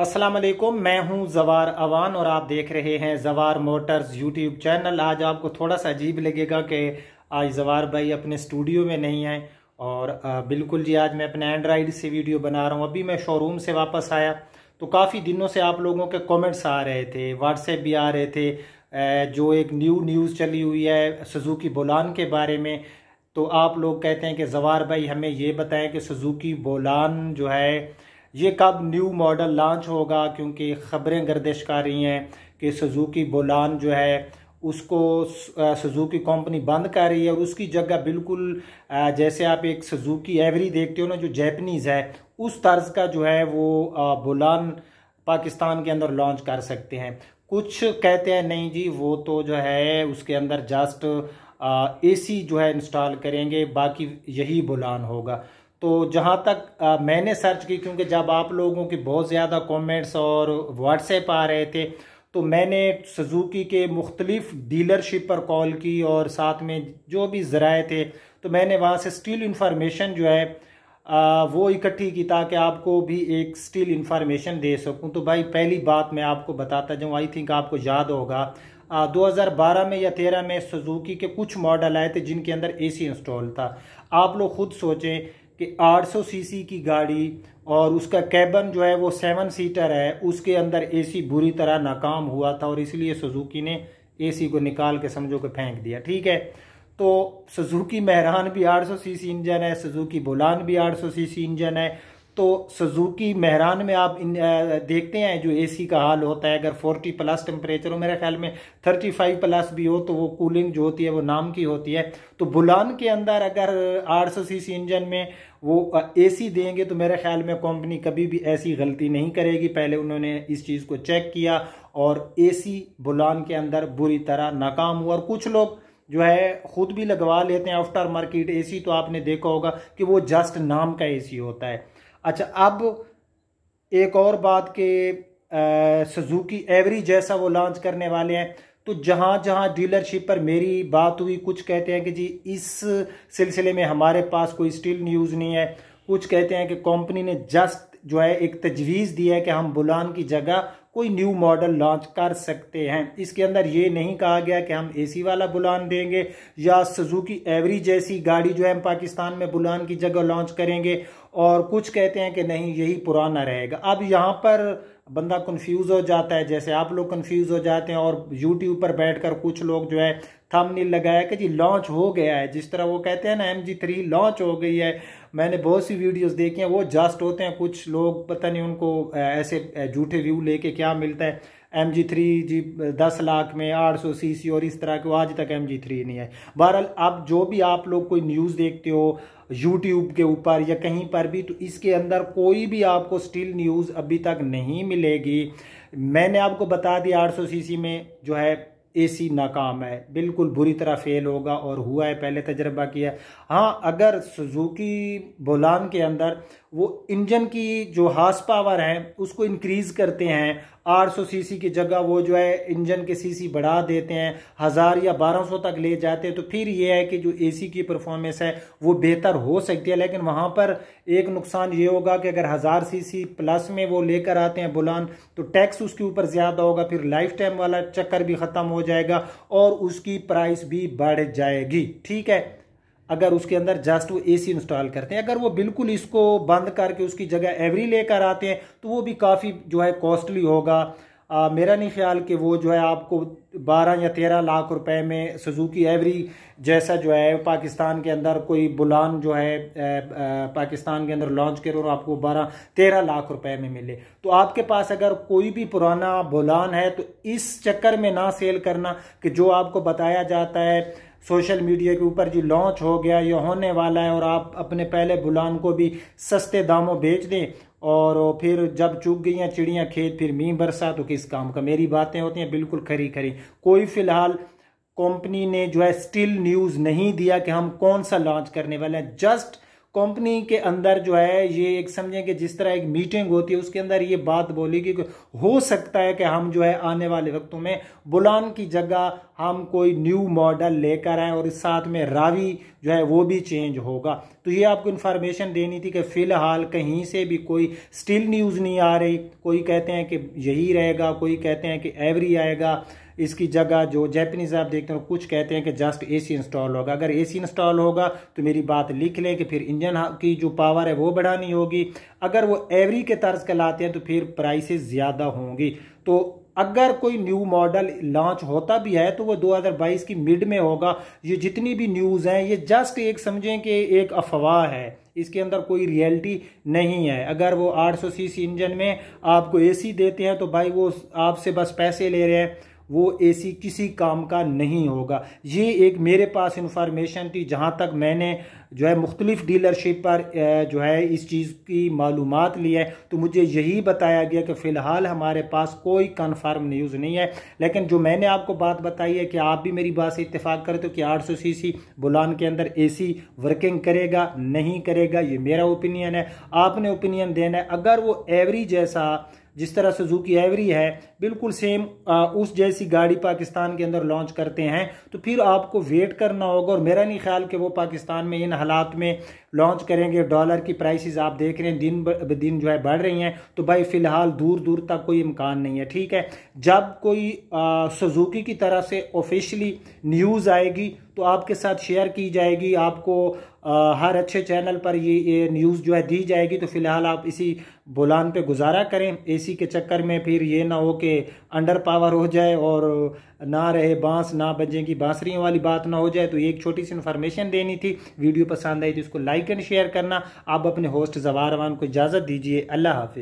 अस्सलाम वालेकुम मैं हूं जवार अवान और आप देख रहे हैं जवार मोटर्स यूट्यूब चैनल आज आपको थोड़ा सा अजीब लगेगा कि आज जवार भाई अपने स्टूडियो में नहीं आए और बिल्कुल जी आज मैं अपने एंड्राइड से वीडियो बना रहा हूं अभी मैं शोरूम से वापस आया तो काफ़ी दिनों से आप लोगों के कमेंट्स आ रहे थे व्हाट्सएप भी आ रहे थे जो एक न्यू न्यूज़ चली हुई है सुजुकी बोलान के बारे में तो आप लोग कहते हैं कि जवार भाई हमें ये बताएं कि सुजुकी बोलान जो है ये कब न्यू मॉडल लॉन्च होगा क्योंकि ख़बरें गर्दिश कर रही हैं कि सुजुकी बोलान जो है उसको सुजुकी कंपनी बंद कर रही है और उसकी जगह बिल्कुल जैसे आप एक सुजुकी एवरी देखते हो ना जो जैपनीज़ है उस तर्ज का जो है वो बोलान पाकिस्तान के अंदर लॉन्च कर सकते हैं कुछ कहते हैं नहीं जी वो तो जो है उसके अंदर जस्ट एसी जो है इंस्टॉल करेंगे बाकी यही बुलान होगा तो जहाँ तक आ, मैंने सर्च की क्योंकि जब आप लोगों के बहुत ज़्यादा कमेंट्स और व्हाट्सएप आ रहे थे तो मैंने सुजुकी के मुख्तलिफ डीलरशिप पर कॉल की और साथ में जो भी ज़राए थे तो मैंने वहाँ से स्टील इन्फॉर्मेशन जो है आ, वो इकट्ठी की ताकि आपको भी एक स्टील इन्फॉर्मेशन दे सकूँ तो भाई पहली बात मैं आपको बताता जाऊँ आई थिंक आपको याद होगा दो हज़ार में या तेरह में सुजुकी के कुछ मॉडल आए थे जिनके अंदर ए इंस्टॉल था आप लोग खुद सोचें कि 800 सीसी की गाड़ी और उसका कैबन जो है वो सेवन सीटर है उसके अंदर एसी बुरी तरह नाकाम हुआ था और इसलिए सुजुकी ने एसी को निकाल के समझो के फेंक दिया ठीक है तो सुजुकी महरान भी 800 सीसी इंजन है सुजुकी बुलान भी 800 सीसी इंजन है तो सुजुकी महरान में आप इन देखते हैं जो एसी का हाल होता है अगर 40 प्लस टेम्परेचर हो मेरे ख्याल में 35 प्लस भी हो तो वो कूलिंग जो होती है वो नाम की होती है तो बुलान के अंदर अगर 800 सीसी इंजन में वो एसी देंगे तो मेरे ख्याल में कंपनी कभी भी ऐसी गलती नहीं करेगी पहले उन्होंने इस चीज़ को चेक किया और ए बुलान के अंदर बुरी तरह नाकाम हुआ और कुछ लोग जो है ख़ुद भी लगवा लेते हैं आफ्टर मार्केट ए तो आपने देखा होगा कि वो जस्ट नाम का ए होता है अच्छा अब एक और बात के सुजुकी एवरी जैसा वो लॉन्च करने वाले हैं तो जहाँ जहाँ डीलरशिप पर मेरी बात हुई कुछ कहते हैं कि जी इस सिलसिले में हमारे पास कोई स्टिल न्यूज़ नहीं है कुछ कहते हैं कि कंपनी ने जस्ट जो है एक तजवीज़ दी है कि हम बुलान की जगह कोई न्यू मॉडल लॉन्च कर सकते हैं इसके अंदर ये नहीं कहा गया कि हम एसी वाला बुलान देंगे या सुजुकी एवरी जैसी गाड़ी जो है हम पाकिस्तान में बुलान की जगह लॉन्च करेंगे और कुछ कहते हैं कि नहीं यही पुराना रहेगा अब यहाँ पर बंदा कंफ्यूज हो जाता है जैसे आप लोग कंफ्यूज हो जाते हैं और यूट्यूब पर बैठकर कुछ लोग जो है थंबनेल लगाया कि जी लॉन्च हो गया है जिस तरह वो कहते हैं ना एम जी थ्री लॉन्च हो गई है मैंने बहुत सी वीडियोस देखी हैं वो जस्ट होते हैं कुछ लोग पता नहीं उनको ऐसे झूठे व्यू लेके क्या मिलता है एम जी थ्री जी दस लाख में आठ सौ सी सी और इस तरह के आज तक एम जी थ्री नहीं है बहरहाल अब जो भी आप लोग कोई न्यूज़ देखते हो यूट्यूब के ऊपर या कहीं पर भी तो इसके अंदर कोई भी आपको स्टिल न्यूज़ अभी तक नहीं मिलेगी मैंने आपको बता दिया आठ सौ सी सी में जो है एसी नाकाम है बिल्कुल बुरी तरह फेल होगा और हुआ है पहले तजर्बा किया हाँ अगर सुजुकी बोलान के अंदर वो इंजन की जो हार्स पावर है उसको इंक्रीज़ करते हैं 800 सीसी की जगह वो जो है इंजन के सीसी बढ़ा देते हैं हज़ार या 1200 तक ले जाते हैं तो फिर ये है कि जो एसी की परफॉर्मेंस है वो बेहतर हो सकती है लेकिन वहाँ पर एक नुकसान ये होगा कि अगर हज़ार सीसी प्लस में वो लेकर आते हैं बुलान तो टैक्स उसके ऊपर ज़्यादा होगा फिर लाइफ टाइम वाला चक्कर भी ख़त्म हो जाएगा और उसकी प्राइस भी बढ़ जाएगी ठीक है अगर उसके अंदर जस्ट वो सी इंस्टॉल करते हैं अगर वो बिल्कुल इसको बंद करके उसकी जगह एवरी लेकर आते हैं तो वो भी काफ़ी जो है कॉस्टली होगा आ, मेरा नहीं ख्याल कि वो जो है आपको बारह या तेरह लाख रुपए में सुजुकी एवरी जैसा जो है पाकिस्तान के अंदर कोई बुलान जो है पाकिस्तान के अंदर लॉन्च करो और आपको बारह तेरह लाख रुपए में मिले तो आपके पास अगर कोई भी पुराना बुलान है तो इस चक्कर में ना सेल करना कि जो आपको बताया जाता है सोशल मीडिया के ऊपर जी लॉन्च हो गया ये होने वाला है और आप अपने पहले बुलान को भी सस्ते दामों बेच दें और फिर जब चुग गई हैं चिड़ियाँ खेत फिर मीह बरसा तो किस काम का मेरी बातें होती हैं बिल्कुल खरी खरी कोई फ़िलहाल कंपनी ने जो है स्टिल न्यूज़ नहीं दिया कि हम कौन सा लॉन्च करने वाले हैं जस्ट कंपनी के अंदर जो है ये एक समझें कि जिस तरह एक मीटिंग होती है उसके अंदर ये बात बोली कि हो सकता है कि हम जो है आने वाले वक्तों में बुलान की जगह हम कोई न्यू मॉडल लेकर आएँ और साथ में रावी जो है वो भी चेंज होगा तो ये आपको इन्फॉर्मेशन देनी थी कि फ़िलहाल कहीं से भी कोई स्टिल न्यूज़ नहीं आ रही कोई कहते हैं कि यही रहेगा कोई कहते हैं कि एवरी आएगा इसकी जगह जो जैपनीज़ आप देखते हो कुछ कहते हैं कि जस्ट एसी इंस्टॉल होगा अगर एसी इंस्टॉल होगा तो मेरी बात लिख लें कि फिर इंजन हाँ, की जो पावर है वो बढ़ानी होगी अगर वो एवरी के तर्ज के लाते हैं तो फिर प्राइसेस ज़्यादा होंगी तो अगर कोई न्यू मॉडल लॉन्च होता भी है तो वो 2022 की मिड में होगा ये जितनी भी न्यूज़ हैं ये जस्ट एक समझें कि एक अफवाह है इसके अंदर कोई रियलिटी नहीं है अगर वो 800 सीसी इंजन में आपको एसी देते हैं तो भाई वो आपसे बस पैसे ले रहे हैं वो एसी किसी काम का नहीं होगा ये एक मेरे पास इंफॉर्मेशन थी जहाँ तक मैंने जो है मुख्तलिफ़ डीलरशिप पर जो है इस चीज़ की मालूम ली है तो मुझे यही बताया गया कि फ़िलहाल हमारे पास कोई कन्फर्म न्यूज़ नहीं है लेकिन जो मैंने आपको बात बताई है कि आप भी मेरी बात से इतफाक़ करें तो कि आठ सौ सी सी बुलान के अंदर ए सी वर्किंग करेगा नहीं करेगा ये मेरा ओपिनियन है आपने ओपिनियन देना है अगर वो एवरी जैसा जिस तरह से एवरी है बिल्कुल सेम उस जैसी गाड़ी पाकिस्तान के अंदर लॉन्च करते हैं तो फिर आपको वेट करना होगा और मेरा नहीं ख्याल कि वो पाकिस्तान में इन हालात में लॉन्च करेंगे डॉलर की प्राइसेस आप देख रहे हैं दिन ब, दिन जो है बढ़ रही हैं तो भाई फ़िलहाल दूर दूर तक कोई इम्कान नहीं है ठीक है जब कोई सुजुकी की तरह से ऑफिशली न्यूज़ आएगी तो आपके साथ शेयर की जाएगी आपको आ, हर अच्छे चैनल पर ये, ये न्यूज़ जो है दी जाएगी तो फ़िलहाल आप इसी बुलान पे गुजारा करें एसी के चक्कर में फिर ये ना हो कि अंडर पावर हो जाए और ना रहे बांस ना बजेंगी बांसरियों वाली बात ना हो जाए तो एक छोटी सी इन्फॉर्मेशन देनी थी वीडियो पसंद आई तो इसको लाइक एंड शेयर करना आप अपने होस्ट जवारवान को इजाज़त दीजिए अल्लाह हाफि